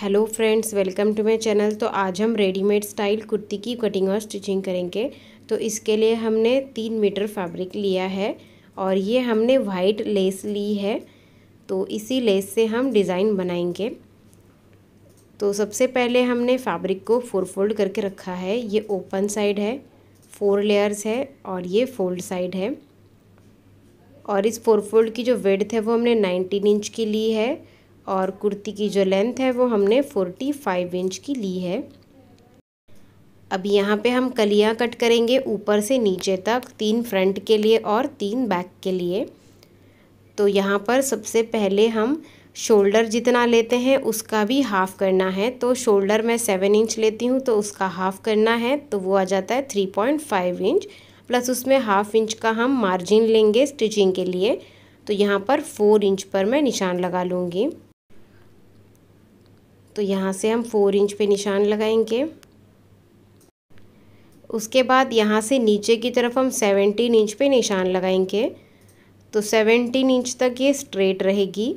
hello friends welcome to my channel तो आज हम रेडीमेड स्टाइल कुर्ती की कटिंग और स्टिचिंग करेंगे तो इसके लिए हमने तीन मीटर फैब्रिक लिया है और ये हमने वाइट लेस ली है तो इसी लेस से हम डिज़ाइन बनाएंगे तो सबसे पहले हमने फैब्रिक को फोर फोल्ड करके रखा है ये ओपन साइड है फोर लेयर्स है और ये फोल्ड साइड है और इस फोर फोल्ड की जो वेड्थ है वो हमने नाइनटीन इंच की ली है और कुर्ती की जो लेंथ है वो हमने 45 इंच की ली है अब यहाँ पे हम कलियाँ कट करेंगे ऊपर से नीचे तक तीन फ्रंट के लिए और तीन बैक के लिए तो यहाँ पर सबसे पहले हम शोल्डर जितना लेते हैं उसका भी हाफ़ करना है तो शोल्डर मैं सेवन इंच लेती हूँ तो उसका हाफ़ करना है तो वो आ जाता है three point five inch plus उसमें हाफ़ इंच का हम मार्जिन लेंगे स्टिचिंग के लिए तो यहाँ पर फोर इंच पर मैं निशान लगा लूँगी तो यहाँ से हम फोर इंच पे निशान लगाएंगे उसके बाद यहाँ से नीचे की तरफ हम सेवेंटीन इंच पे निशान लगाएंगे तो सेवेंटीन इंच तक ये स्ट्रेट रहेगी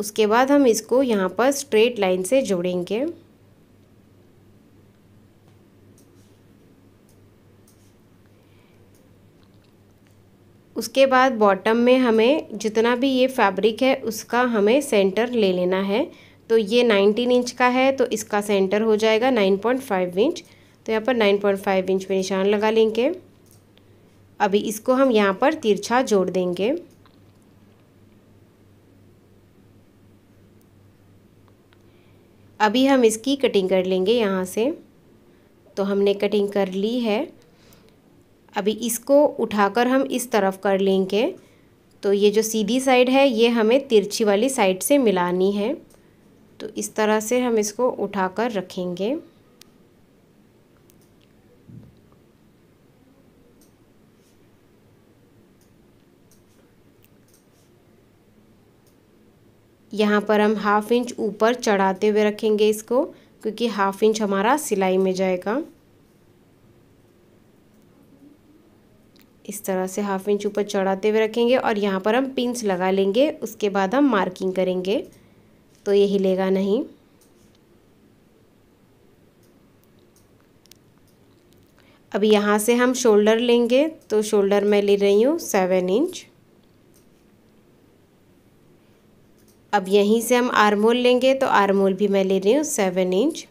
उसके बाद हम इसको यहाँ पर स्ट्रेट लाइन से जोड़ेंगे उसके बाद बॉटम में हमें जितना भी ये फैब्रिक है उसका हमें सेंटर ले लेना है तो ये 19 इंच का है तो इसका सेंटर हो जाएगा 9.5 इंच तो यहाँ पर 9.5 इंच में निशान लगा लेंगे अभी इसको हम यहाँ पर तिरछा जोड़ देंगे अभी हम इसकी कटिंग कर लेंगे यहाँ से तो हमने कटिंग कर ली है अभी इसको उठाकर हम इस तरफ कर लेंगे तो ये जो सीधी साइड है ये हमें तिरछी वाली साइड से मिलानी है तो इस तरह से हम इसको उठाकर रखेंगे यहाँ पर हम हाफ इंच ऊपर चढ़ाते हुए रखेंगे इसको क्योंकि हाफ इंच हमारा सिलाई में जाएगा इस तरह से हाफ इंच ऊपर चढ़ाते हुए रखेंगे और यहाँ पर हम पिंस लगा लेंगे उसके बाद हम मार्किंग करेंगे तो ये हिलेगा नहीं अब यहाँ से हम शोल्डर लेंगे तो शोल्डर मैं ले रही हूँ सेवन इंच अब यहीं से हम आर्मोल लेंगे तो आर्मोल भी मैं ले रही हूँ सेवन इंच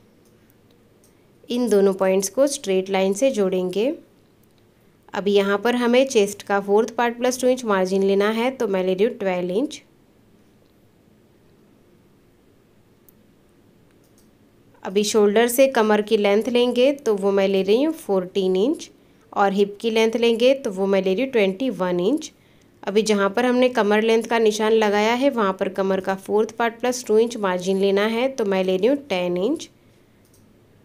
इन दोनों पॉइंट्स को स्ट्रेट लाइन से जोड़ेंगे अब यहाँ पर हमें चेस्ट का fourth part plus two inch margin लेना है तो मैं ले रही हूँ ट्वेल्व इंच अभी शोल्डर से कमर की लेंथ लेंगे तो वो मैं ले रही हूँ फोर्टीन इंच और हिप की लेंथ लेंगे तो वो मैं ले रही हूँ ट्वेंटी वन इंच अभी जहाँ पर हमने कमर लेंथ का निशान लगाया है वहाँ पर कमर का fourth part plus two inch margin लेना है तो मैं ले रही हूँ टेन इंच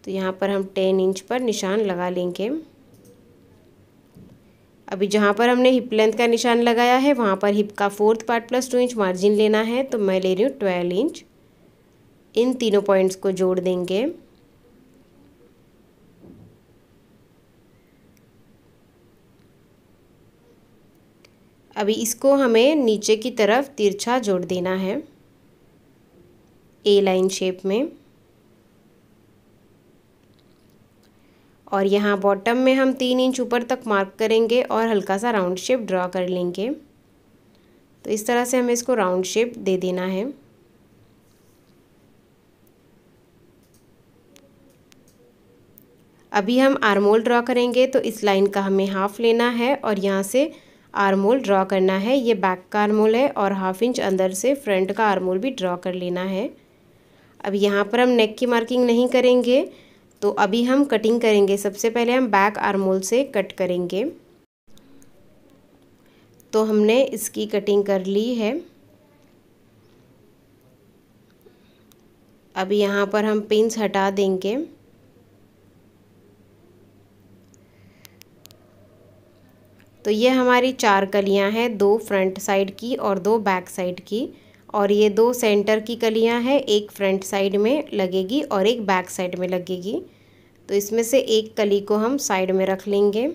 तो यहाँ पर हम टेन इंच पर निशान लगा लेंगे अभी जहाँ पर हमने हिप लेंथ का निशान लगाया है वहाँ पर हिप का fourth part plus two inch margin लेना है तो मैं ले रही हूँ ट्वेल्व इंच इन तीनों पॉइंट्स को जोड़ देंगे अभी इसको हमें नीचे की तरफ तिरछा जोड़ देना है ए लाइन शेप में और यहाँ बॉटम में हम तीन इंच ऊपर तक मार्क करेंगे और हल्का सा राउंड शेप ड्रॉ कर लेंगे तो इस तरह से हमें इसको राउंड शेप दे देना है अभी हम आरमोल ड्रॉ करेंगे तो इस लाइन का हमें हाफ लेना है और यहाँ से आरमोल ड्रॉ करना है ये बैक का आरमोल है और हाफ इंच अंदर से फ्रंट का आरमोल भी ड्रॉ कर लेना है अब यहाँ पर हम नेक की मार्किंग नहीं करेंगे तो अभी हम कटिंग करेंगे सबसे पहले हम बैक आर्मोल से कट करेंगे तो हमने इसकी कटिंग कर ली है अब यहाँ पर हम पिंस हटा देंगे तो ये हमारी चार कलियाँ हैं दो फ्रंट साइड की और दो बैक साइड की और ये दो सेंटर की कलियां हैं एक फ्रंट साइड में लगेगी और एक बैक साइड में लगेगी तो इसमें से एक कली को हम साइड में रख लेंगे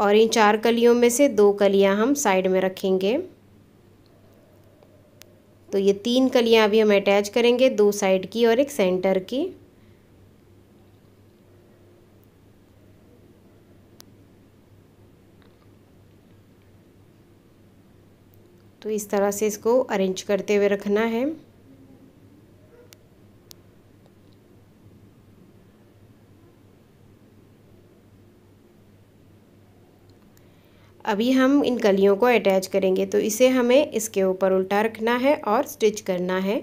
और इन चार कलियों में से दो कलियां हम साइड में रखेंगे तो ये तीन कलियां अभी हम अटैच करेंगे दो साइड की और एक सेंटर की तो इस तरह से इसको अरेंज करते हुए रखना है अभी हम इन कलियों को अटैच करेंगे तो इसे हमें इसके ऊपर उल्टा रखना है और स्टिच करना है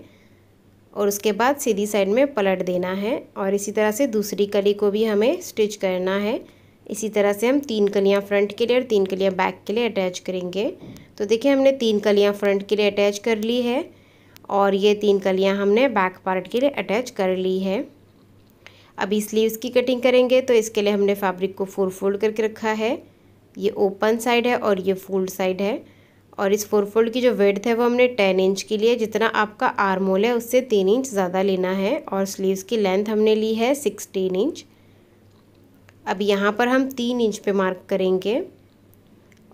और उसके बाद सीधी साइड में पलट देना है और इसी तरह से दूसरी कली को भी हमें स्टिच करना है इसी तरह से हम तीन कलियां फ्रंट के लिए और तीन कलियां बैक के लिए अटैच करेंगे तो देखिए हमने तीन कलियां फ्रंट के लिए अटैच कर ली है और ये तीन कलियां हमने बैक पार्ट के लिए अटैच कर ली है अभी स्लीव्स की कटिंग करेंगे तो इसके लिए हमने फैब्रिक को फोर फोल्ड करके रखा है ये ओपन साइड है और ये फोल्ड साइड है और इस फोर फोल्ड की जो वेड्थ है वो हमने टेन इंच के लिए जितना आपका आर्मोल है उससे तीन इंच ज़्यादा लेना है और स्लीव्स की लेंथ हमने ली है सिक्सटीन इंच अब यहाँ पर हम तीन इंच पे मार्क करेंगे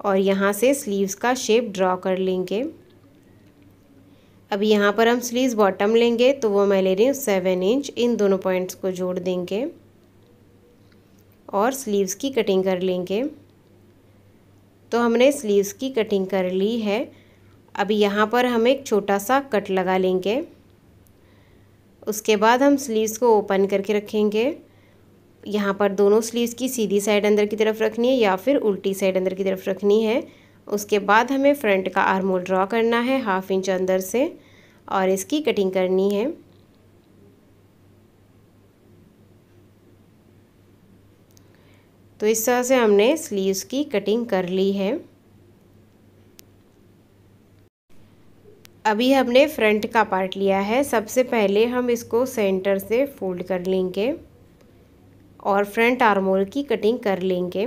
और यहाँ से स्लीव्स का शेप ड्रॉ कर लेंगे अब यहाँ पर हम स्लीव्स बॉटम लेंगे तो वो मैं ले रही हूँ सेवन इंच इन दोनों पॉइंट्स को जोड़ देंगे और स्लीव्स की कटिंग कर लेंगे तो हमने स्लीव्स की कटिंग कर ली है अब यहाँ पर हम एक छोटा सा कट लगा लेंगे उसके बाद हम स्लीव्स को ओपन करके रखेंगे यहाँ पर दोनों स्लीव्स की सीधी साइड अंदर की तरफ रखनी है या फिर उल्टी साइड अंदर की तरफ रखनी है उसके बाद हमें फ्रंट का आर्मोल ड्रॉ करना है हाफ इंच अंदर से और इसकी कटिंग करनी है तो इस तरह से हमने स्लीव्स की कटिंग कर ली है अभी हमने फ्रंट का पार्ट लिया है सबसे पहले हम इसको सेंटर से फोल्ड कर लेंगे और फ्रंट आर्मोल की कटिंग कर लेंगे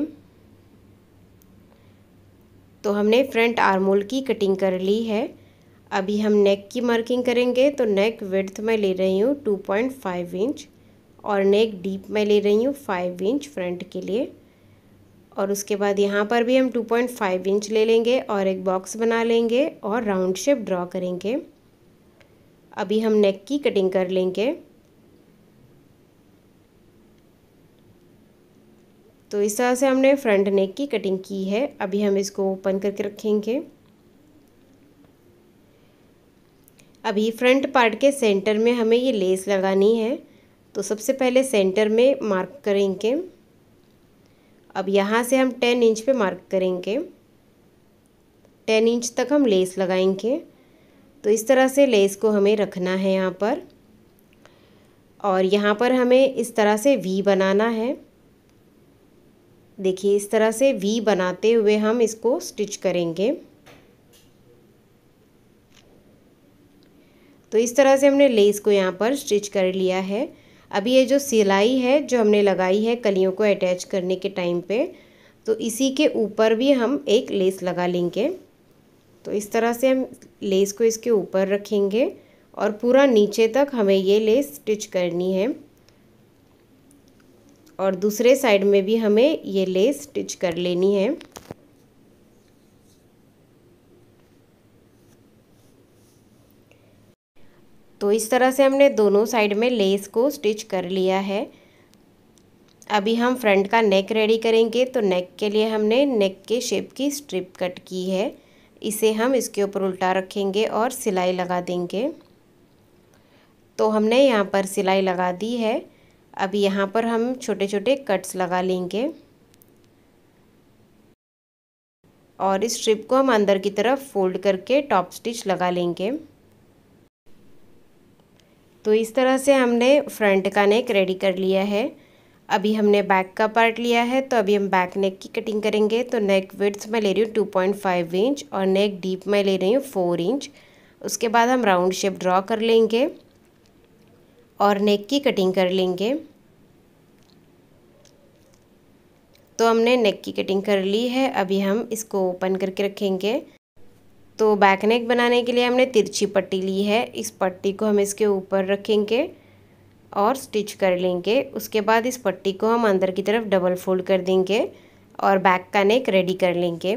तो हमने फ्रंट आर्मोल की कटिंग कर ली है अभी हम नेक की मार्किंग करेंगे तो नेक विड्थ मैं ले रही हूँ टू पॉइंट फाइव इंच और नेक डीप मैं ले रही हूँ फाइव इंच फ्रंट के लिए और उसके बाद यहाँ पर भी हम टू पॉइंट फाइव इंच ले लेंगे और एक बॉक्स बना लेंगे और राउंड शेप ड्रॉ करेंगे अभी हम नेक की कटिंग कर लेंगे तो इस तरह से हमने फ्रंट नेक की कटिंग की है अभी हम इसको ओपन करके रखेंगे अभी फ्रंट पार्ट के सेंटर में हमें ये लेस लगानी है तो सबसे पहले सेंटर में मार्क करेंगे अब यहाँ से हम टेन इंच पे मार्क करेंगे टेन इंच तक हम लेस लगाएंगे तो इस तरह से लेस को हमें रखना है यहाँ पर और यहाँ पर हमें इस तरह से वी बनाना है देखिए इस तरह से वी बनाते हुए हम इसको स्टिच करेंगे तो इस तरह से हमने लेस को यहाँ पर स्टिच कर लिया है अभी ये जो सिलाई है जो हमने लगाई है कलियों को अटैच करने के टाइम पे तो इसी के ऊपर भी हम एक लेस लगा लेंगे तो इस तरह से हम लेस को इसके ऊपर रखेंगे और पूरा नीचे तक हमें ये लेस स्टिच करनी है और दूसरे साइड में भी हमें ये लेस स्टिच कर लेनी है तो इस तरह से हमने दोनों साइड में लेस को स्टिच कर लिया है अभी हम फ्रंट का नेक रेडी करेंगे तो नेक के लिए हमने नेक के शेप की स्ट्रिप कट की है इसे हम इसके ऊपर उल्टा रखेंगे और सिलाई लगा देंगे तो हमने यहाँ पर सिलाई लगा दी है अब यहाँ पर हम छोटे छोटे कट्स लगा लेंगे और इस स्ट्रिप को हम अंदर की तरफ फोल्ड करके टॉप स्टिच लगा लेंगे तो इस तरह से हमने फ्रंट का नेक रेडी कर लिया है अभी हमने बैक का पार्ट लिया है तो अभी हम बैक नेक की कटिंग करेंगे तो नेक विड्थ मैं ले रही हूँ टू पॉइंट फाइव इंच और नेक डीप मैं ले रही हूँ फोर इंच उसके बाद हम राउंड शेप ड्रॉ कर लेंगे और नेक की कटिंग कर लेंगे तो हमने नेक की कटिंग कर ली है अभी हम इसको ओपन करके रखेंगे तो बैक नेक बनाने के लिए हमने तिरछी पट्टी ली है इस पट्टी को हम इसके ऊपर रखेंगे और स्टिच कर लेंगे उसके बाद इस पट्टी को हम अंदर की तरफ डबल फोल्ड कर देंगे और बैक का नेक रेडी कर लेंगे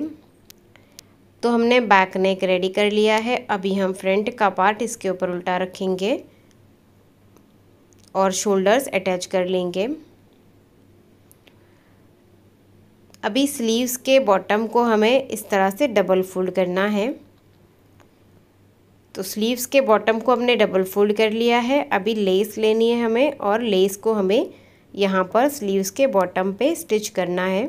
तो हमने बैक नेक रेडी कर लिया है अभी हम फ्रंट का पार्ट इसके ऊपर उल्टा रखेंगे और शोल्डर्स अटैच कर लेंगे अभी स्लीव्स के बॉटम को हमें इस तरह से डबल फोल्ड करना है तो स्लीव्स के बॉटम को हमने डबल फोल्ड कर लिया है अभी लेस लेनी है हमें और लेस को हमें यहाँ पर स्लीव्स के बॉटम पे स्टिच करना है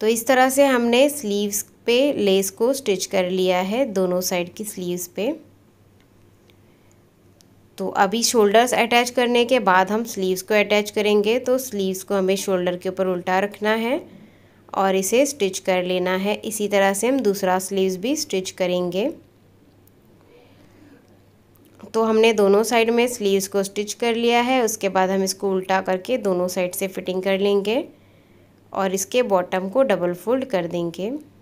तो इस तरह से हमने स्लीव्स पे लेस को स्टिच कर लिया है दोनों साइड की स्लीव्स पे तो अभी शोल्डर्स अटैच करने के बाद हम स्लीव्स को अटैच करेंगे तो स्लीव्स को हमें शोल्डर के ऊपर उल्टा रखना है और इसे स्टिच कर लेना है इसी तरह से हम दूसरा स्लीव्स भी स्टिच करेंगे तो हमने दोनों साइड में स्लीव्स को स्टिच कर लिया है उसके बाद हम इसको उल्टा करके दोनों साइड से फिटिंग कर लेंगे और इसके बॉटम को डबल फोल्ड कर देंगे